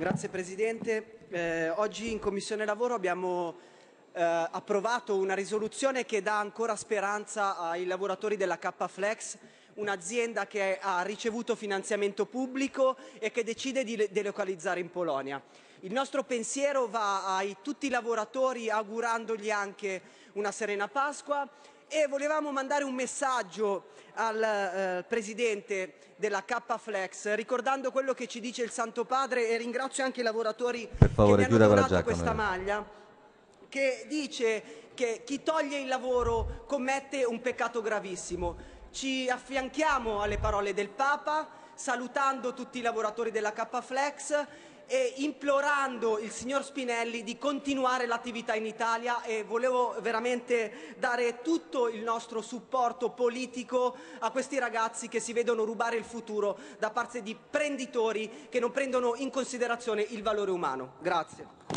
Grazie Presidente. Eh, oggi in Commissione Lavoro abbiamo eh, approvato una risoluzione che dà ancora speranza ai lavoratori della K-Flex, un'azienda che ha ricevuto finanziamento pubblico e che decide di delocalizzare in Polonia. Il nostro pensiero va a tutti i lavoratori augurandogli anche una serena Pasqua e volevamo mandare un messaggio al eh, presidente della K-Flex ricordando quello che ci dice il Santo Padre e ringrazio anche i lavoratori favore, che hanno donato questa maglia che dice che chi toglie il lavoro commette un peccato gravissimo. Ci affianchiamo alle parole del Papa, salutando tutti i lavoratori della K-Flex e implorando il signor Spinelli di continuare l'attività in Italia e volevo veramente dare tutto il nostro supporto politico a questi ragazzi che si vedono rubare il futuro da parte di prenditori che non prendono in considerazione il valore umano. Grazie.